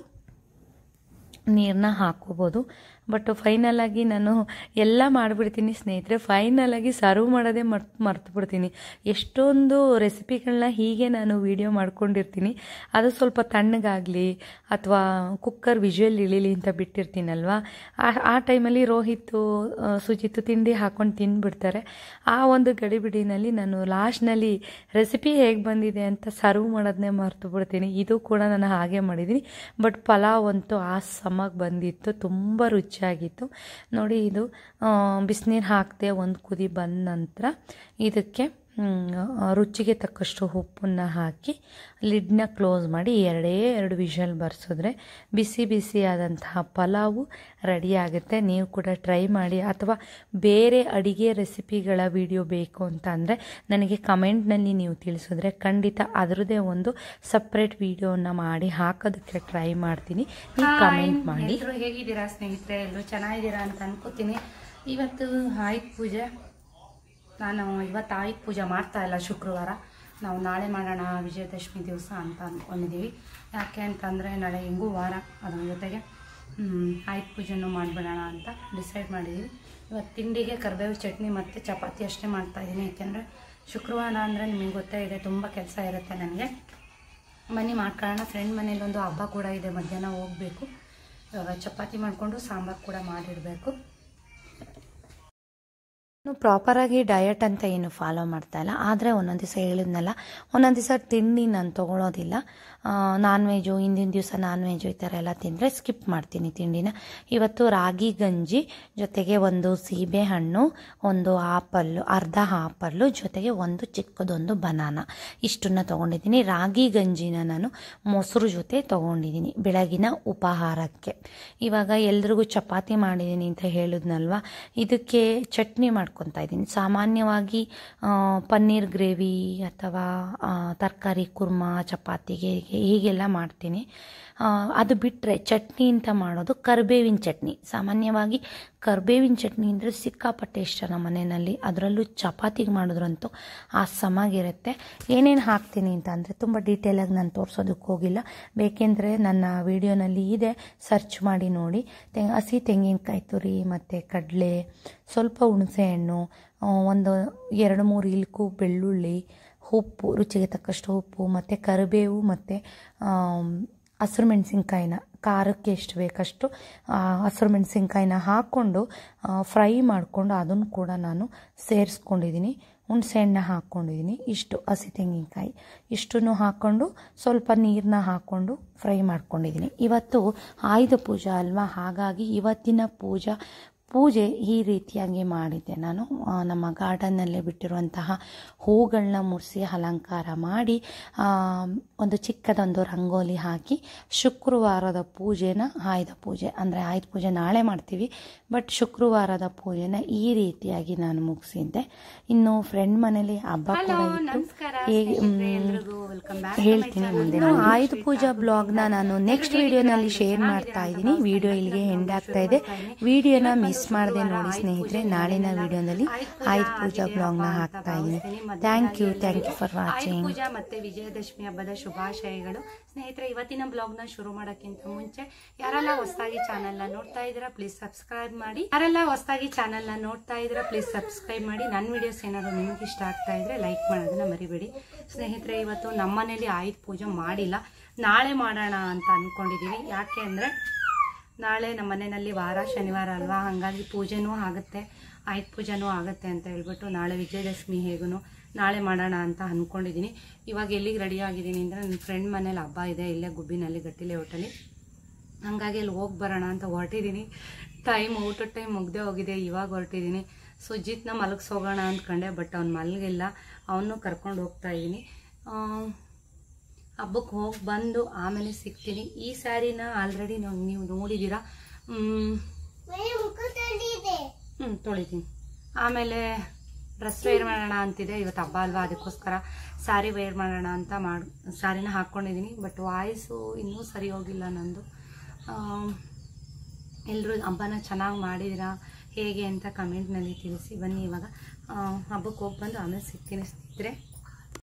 ನೀರನ್ನ ಹಾಕೋಬೋದು ಬಟ್ ಫೈನಲಾಗಿ ನಾನು ಎಲ್ಲ ಮಾಡಿಬಿಡ್ತೀನಿ ಸ್ನೇಹಿತರೆ ಫೈನಲಾಗಿ ಸರ್ವ್ ಮಾಡೋದೇ ಮರ್ ಮರ್ತು ಬಿಡ್ತೀನಿ ಎಷ್ಟೊಂದು ರೆಸಿಪಿಗಳನ್ನ ಹೀಗೆ ನಾನು ವೀಡಿಯೋ ಮಾಡ್ಕೊಂಡಿರ್ತೀನಿ ಅದು ಸ್ವಲ್ಪ ತಣ್ಣಗಾಗಲಿ ಅಥವಾ ಕುಕ್ಕರ್ ವಿಜುವಲ್ ಇಳಿಲಿ ಅಂತ ಬಿಟ್ಟಿರ್ತೀನಲ್ವಾ ಆ ಟೈಮಲ್ಲಿ ರೋಹಿತು ಸುಜಿತ್ ತಿಂಡಿ ಹಾಕೊಂಡು ತಿಂದುಬಿಡ್ತಾರೆ ಆ ಒಂದು ಗಡಿಬಿಡಿನಲ್ಲಿ ನಾನು ಲಾಸ್ಟ್ನಲ್ಲಿ ರೆಸಿಪಿ ಹೇಗೆ ಬಂದಿದೆ ಅಂತ ಸರ್ವ್ ಮಾಡೋದನ್ನೇ ಮರ್ತು ಬಿಡ್ತೀನಿ ಇದು ಕೂಡ ನಾನು ಹಾಗೆ ಮಾಡಿದ್ದೀನಿ ಬಟ್ ಪಲಾವ್ ಅಂತೂ ಆ ಸಮಾಗಿ ಬಂದಿತ್ತು ತುಂಬ ರುಚಿ ರುಚಿಯಾಗಿತ್ತು ನೋಡಿ ಇದು ಬಿಸಿನೀರು ಹಾಕಿದೆ ಒಂದು ಕುದಿ ಬಂದ ನಂತರ ಇದಕ್ಕೆ ರುಚಿಗೆ ತಕ್ಕಷ್ಟು ಉಪ್ಪನ್ನು ಹಾಕಿ ಲಿಡ್ನ ಕ್ಲೋಸ್ ಮಾಡಿ ಎರಡೇ ಎರಡು ವಿಷಲ್ ಬರ್ಸಿದ್ರೆ ಬಿಸಿ ಬಿಸಿಯಾದಂತಹ ಪಲಾವು ರೆಡಿಯಾಗುತ್ತೆ ನೀವು ಕೂಡ ಟ್ರೈ ಮಾಡಿ ಅಥವಾ ಬೇರೆ ಅಡಿಗೆ ರೆಸಿಪಿಗಳ ವಿಡಿಯೋ ಬೇಕು ಅಂತ ಅಂದರೆ ನನಗೆ ಕಮೆಂಟ್ನಲ್ಲಿ ನೀವು ತಿಳಿಸಿದ್ರೆ ಖಂಡಿತ ಅದರದೇ ಒಂದು ಸಪ್ರೇಟ್ ವಿಡಿಯೋನ ಮಾಡಿ ಹಾಕೋದಕ್ಕೆ ಟ್ರೈ ಮಾಡ್ತೀನಿ ನೀವು ಕಮೆಂಟ್ ಮಾಡಿ ಹೇಗಿದ್ದೀರಾ ಸ್ನೇಹಿತರೆ ಎಲ್ಲರೂ ಚೆನ್ನಾಗಿದ್ದೀರಾ ಅಂತ ಅನ್ಕೋತೀನಿ ಇವತ್ತು ಆಯ್ತು ಪೂಜೆ ನಾನು ಇವತ್ತು ಆಯುಧ ಪೂಜೆ ಮಾಡ್ತಾ ಇಲ್ಲ ಶುಕ್ರವಾರ ನಾವು ನಾಳೆ ಮಾಡೋಣ ವಿಜಯದಶಮಿ ದಿವಸ ಅಂತ ಅಂದ್ಕೊಂಡಿದ್ದೀವಿ ಯಾಕೆ ಅಂತಂದರೆ ನಾಳೆ ಹೆಂಗೂ ವಾರ ಅದ್ರ ಜೊತೆಗೆ ಆಯುಧ ಪೂಜೆನೂ ಮಾಡಿಬಿಡೋಣ ಅಂತ ಡಿಸೈಡ್ ಮಾಡಿದ್ದೀವಿ ಇವತ್ತು ತಿಂಡಿಗೆ ಕರಿಬೇವು ಚಟ್ನಿ ಮತ್ತು ಚಪಾತಿ ಅಷ್ಟೇ ಮಾಡ್ತಾಯಿದ್ದೀನಿ ಯಾಕೆಂದರೆ ಶುಕ್ರವಾರ ಅಂದರೆ ನಿಮಗೆ ಗೊತ್ತೇ ಇದೆ ತುಂಬ ಕೆಲಸ ಇರುತ್ತೆ ನನಗೆ ಮನೆ ಮಾಡ್ಕೊಳ್ಳೋಣ ಫ್ರೆಂಡ್ ಮನೇಲಿ ಒಂದು ಹಬ್ಬ ಕೂಡ ಇದೆ ಮಧ್ಯಾಹ್ನ ಹೋಗಬೇಕು ಚಪಾತಿ ಮಾಡಿಕೊಂಡು ಸಾಂಬಾರು ಕೂಡ ಮಾಡಿಡಬೇಕು ಪ್ರಾಪರ್ ಪ್ರಾಪರಾಗಿ ಡಯಟ್ ಅಂತ ಏನು ಫಾಲೋ ಮಾಡ್ತಾ ಇಲ್ಲ ಆದರೆ ಒಂದೊಂದು ದಿವಸ ಹೇಳಿದ್ನಲ್ಲ ಒಂದೊಂದು ದಿವಸ ತಿಂಡಿ ನಾನು ತೊಗೊಳೋದಿಲ್ಲ ನಾನ್ ವೆಜ್ಜು ಹಿಂದಿನ ದಿವಸ ನಾನ್ ವೆಜ್ಜು ಈ ಥರ ಎಲ್ಲ ತಿಂದರೆ ಸ್ಕಿಪ್ ಮಾಡ್ತೀನಿ ತಿಂಡಿನ ಇವತ್ತು ರಾಗಿ ಗಂಜಿ ಜೊತೆಗೆ ಒಂದು ಸೀಬೆ ಹಣ್ಣು ಒಂದು ಆಪಲ್ಲು ಅರ್ಧ ಆಪಲ್ಲು ಜೊತೆಗೆ ಒಂದು ಚಿಕ್ಕದೊಂದು ಬನಾನ ಇಷ್ಟನ್ನು ತೊಗೊಂಡಿದ್ದೀನಿ ರಾಗಿ ಗಂಜಿನ ನಾನು ಮೊಸರು ಜೊತೆ ತೊಗೊಂಡಿದ್ದೀನಿ ಬೆಳಗಿನ ಉಪಹಾರಕ್ಕೆ ಇವಾಗ ಎಲ್ರಿಗೂ ಚಪಾತಿ ಮಾಡಿದ್ದೀನಿ ಅಂತ ಹೇಳಿದ್ನಲ್ವ ಇದಕ್ಕೆ ಚಟ್ನಿ ಮಾಡ್ಕೊತಾ ಇದ್ದೀನಿ ಸಾಮಾನ್ಯವಾಗಿ ಪನ್ನೀರ್ ಗ್ರೇವಿ ಅಥವಾ ತರಕಾರಿ ಕುರ್ಮಾ ಚಪಾತಿಗೆ ಹೀಗೆಲ್ಲ ಮಾಡ್ತೀನಿ ಅದು ಬಿಟ್ಟರೆ ಚಟ್ನಿ ಅಂತ ಮಾಡೋದು ಕರ್ಬೇವಿನ ಚಟ್ನಿ ಸಾಮಾನ್ಯವಾಗಿ ಕರ್ಬೇವಿನ ಚಟ್ನಿ ಅಂದರೆ ಸಿಕ್ಕಾಪಟ್ಟೆ ಇಷ್ಟ ನಮ್ಮ ಮನೆಯಲ್ಲಿ ಅದರಲ್ಲೂ ಚಪಾತಿಗೆ ಮಾಡಿದ್ರಂತೂ ಆ ಸಮಾಗಿರುತ್ತೆ ಏನೇನು ಹಾಕ್ತೀನಿ ಅಂತ ಅಂದರೆ ತುಂಬ ಡೀಟೇಲಾಗಿ ನಾನು ತೋರಿಸೋದಕ್ಕೆ ಹೋಗಿಲ್ಲ ಬೇಕೆಂದರೆ ನನ್ನ ವಿಡಿಯೋನಲ್ಲಿ ಇದೆ ಸರ್ಚ್ ಮಾಡಿ ನೋಡಿ ತೆಂಗ್ ಹಸಿ ತೆಂಗಿನಕಾಯಿ ತುರಿ ಮತ್ತು ಕಡಲೆ ಸ್ವಲ್ಪ ಹುಣಸೆಹಣ್ಣು ಒಂದು ಎರಡು ಮೂರು ಇಲ್ಕು ಬೆಳ್ಳುಳ್ಳಿ ಉಪ್ಪು ರುಚಿಗೆ ತಕ್ಕಷ್ಟು ಉಪ್ಪು ಮತ್ತು ಕರಿಬೇವು ಮತ್ತು ಹಸಿರು ಮೆಣಸಿನ್ಕಾಯಿನ ಖಾರಕ್ಕೆ ಎಷ್ಟು ಬೇಕಷ್ಟು ಹಸಿರು ಮೆಣಸಿನ್ಕಾಯಿನ ಹಾಕ್ಕೊಂಡು ಫ್ರೈ ಮಾಡಿಕೊಂಡು ಅದನ್ನು ಕೂಡ ನಾನು ಸೇರಿಸ್ಕೊಂಡಿದ್ದೀನಿ ಹುಣಸೆಹಣ್ಣು ಹಾಕ್ಕೊಂಡಿದ್ದೀನಿ ಇಷ್ಟು ಹಸಿ ತೆಂಗಿನಕಾಯಿ ಇಷ್ಟನ್ನು ಹಾಕ್ಕೊಂಡು ಸ್ವಲ್ಪ ನೀರನ್ನ ಹಾಕ್ಕೊಂಡು ಫ್ರೈ ಮಾಡ್ಕೊಂಡಿದ್ದೀನಿ ಇವತ್ತು ಆಯುಧ ಪೂಜಾ ಅಲ್ವಾ ಹಾಗಾಗಿ ಇವತ್ತಿನ ಪೂಜಾ ಪೂಜೆ ಈ ರೀತಿಯಾಗಿ ಮಾಡಿದ್ದೆ ನಾನು ನಮ್ಮ ಗಾರ್ಡನ್ನಲ್ಲಿ ಬಿಟ್ಟಿರುವಂತಹ ಹೂಗಳನ್ನ ಮುಡಿಸಿ ಅಲಂಕಾರ ಮಾಡಿ ಒಂದು ಚಿಕ್ಕದೊಂದು ರಂಗೋಲಿ ಹಾಕಿ ಶುಕ್ರವಾರದ ಪೂಜೆನ ಆಯುಧ ಪೂಜೆ ಅಂದರೆ ಆಯುಧ ಪೂಜೆ ನಾಳೆ ಮಾಡ್ತೀವಿ ಬಟ್ ಶುಕ್ರವಾರದ ಪೂಜೆನ ಈ ರೀತಿಯಾಗಿ ನಾನು ಮುಗಿಸಿದ್ದೆ ಇನ್ನು ಫ್ರೆಂಡ್ ಮನೇಲಿ ಹಬ್ಬ ಹೇಳ್ತೀನಿ ಮುಂದೆ ಆಯುಧ ಪೂಜಾ ಬ್ಲಾಗ್ನ ನಾನು ನೆಕ್ಸ್ಟ್ ವಿಡಿಯೋನಲ್ಲಿ ಶೇರ್ ಮಾಡ್ತಾ ಇದ್ದೀನಿ ವಿಡಿಯೋ ಇಲ್ಲಿಗೆ ಎಂಡ್ ಆಗ್ತಾ ಇದೆ ವಿಡಿಯೋನ ಮಿಸ್ ಮಿಸ್ ನೋಡಿ ಸ್ನೇಹಿತರೆ ನಾಳಿನ ವಿಡಿಯೋನಲ್ಲಿ ಆಯುಧ ಪೂಜಾ ಬ್ಲಾಗ್ನ ಹಾಕ್ತಾ ಇದ್ದೀನಿ thank you thank you for watching pooja ಮತ್ತೆ ವಿಜಯದಶಮಿ ಹಬ್ಬದ ಶುಭಾಶಯಗಳು ಸ್ನೇಹಿತರೆ ಇವತ್ತಿನ ಬ್ಲಾಗ್ ನ ಶುರು ಮಾಡೋಕ್ಕಿಂತ ಮುಂಚೆ ಯಾರೆಲ್ಲ ಹೊಸದಾಗಿ ಚಾನೆಲ್ನ ನೋಡ್ತಾ ಇದ್ದೀರಾ ಪ್ಲೀಸ್ ಸಬ್ಸ್ಕ್ರೈಬ್ ಮಾಡಿ ಯಾರೆಲ್ಲ ಹೊಸದಾಗಿ ಚಾನೆಲ್ನ ನೋಡ್ತಾ ಇದ್ದೀರಾ ಪ್ಲೀಸ್ ಸಬ್ಸ್ಕ್ರೈಬ್ ಮಾಡಿ ನನ್ನ ವಿಡಿಯೋಸ್ ಏನಾದ್ರು ನಿಮ್ಗೆ ಇಷ್ಟ ಆಗ್ತಾ ಇದ್ರೆ ಲೈಕ್ ಮಾಡೋದನ್ನ ಮರಿಬೇಡಿ ಸ್ನೇಹಿತರೆ ಇವತ್ತು ನಮ್ಮನೇಲಿ ಆಯುಧ ಪೂಜೆ ಮಾಡಿಲ್ಲ ನಾಳೆ ಮಾಡೋಣ ಅಂತ ಅಂದ್ಕೊಂಡಿದ್ದೀವಿ ಯಾಕೆ ಅಂದರೆ ನಾಳೆ ನಮ್ಮ ಮನೆಯಲ್ಲಿ ವಾರ ಶನಿವಾರ ಅಲ್ವಾ ಹಾಗಾಗಿ ಪೂಜೆನೂ ಆಗುತ್ತೆ ಆಯುಧ ಪೂಜೆನೂ ಆಗುತ್ತೆ ಅಂತ ಹೇಳ್ಬಿಟ್ಟು ನಾಳೆ ವಿಜಯದಶಮಿ ಹೇಗೂ ನಾಳೆ ಮಾಡೋಣ ಅಂತ ಅಂದ್ಕೊಂಡಿದ್ದೀನಿ ಇವಾಗ ಎಲ್ಲಿಗೆ ರೆಡಿ ಆಗಿದ್ದೀನಿ ಅಂದರೆ ನನ್ನ ಫ್ರೆಂಡ್ ಮನೇಲಿ ಹಬ್ಬ ಇದೆ ಇಲ್ಲೇ ಗುಬ್ಬಿನಲ್ಲಿ ಗಟ್ಟಿಲೆ ಹೋಟಲಿ ಹಾಗಾಗಿ ಅಲ್ಲಿ ಹೋಗಿ ಬರೋಣ ಅಂತ ಹೊರಟಿದ್ದೀನಿ ಟೈಮ್ ಊಟ ಟೈಮ್ ಮುಗ್ದೇ ಹೋಗಿದೆ ಇವಾಗ ಹೊರಟಿದ್ದೀನಿ ಸೊ ಜಿತ್ನ ಮಲಗಿಸೋಗೋಣ ಅಂದ್ಕೊಂಡೆ ಬಟ್ ಅವ್ನು ಮಲಗಿಲ್ಲ ಅವನು ಕರ್ಕೊಂಡು ಹೋಗ್ತಾ ಇದ್ದೀನಿ ಹಬ್ಬಕ್ಕೆ ಹೋಗಿ ಬಂದು ಆಮೇಲೆ ಸಿಗ್ತೀನಿ ಈ ಸ್ಯಾರಿನ ಆಲ್ರೆಡಿ ನೀವು ನೋಡಿದ್ದೀರಾ ಹ್ಞೂ ತೊಳಿತೀನಿ ಆಮೇಲೆ ಡ್ರೆಸ್ ವೇರ್ ಮಾಡೋಣ ಅಂತಿದೆ ಇವತ್ತು ಹಬ್ಬ ಅಲ್ವಾ ಅದಕ್ಕೋಸ್ಕರ ಸ್ಯಾರಿ ವೇರ್ ಮಾಡೋಣ ಅಂತ ಮಾಡಿ ಸ್ಯಾರಿನ ಹಾಕ್ಕೊಂಡಿದ್ದೀನಿ ಬಟ್ ವಾಯ್ಸು ಇನ್ನೂ ಸರಿ ಹೋಗಿಲ್ಲ ನಂದು ಎಲ್ಲರೂ ಹಬ್ಬನ ಚೆನ್ನಾಗಿ ಮಾಡಿದಿರಾ ಹೇಗೆ ಅಂತ ಕಮೆಂಟ್ನಲ್ಲಿ ತಿಳಿಸಿ ಬನ್ನಿ ಇವಾಗ ಹಬ್ಬಕ್ಕೆ ಹೋಗಿ ಬಂದು ಆಮೇಲೆ ಸಿಗ್ತೀನಿ ಸ್ನೇಹಿತರೆ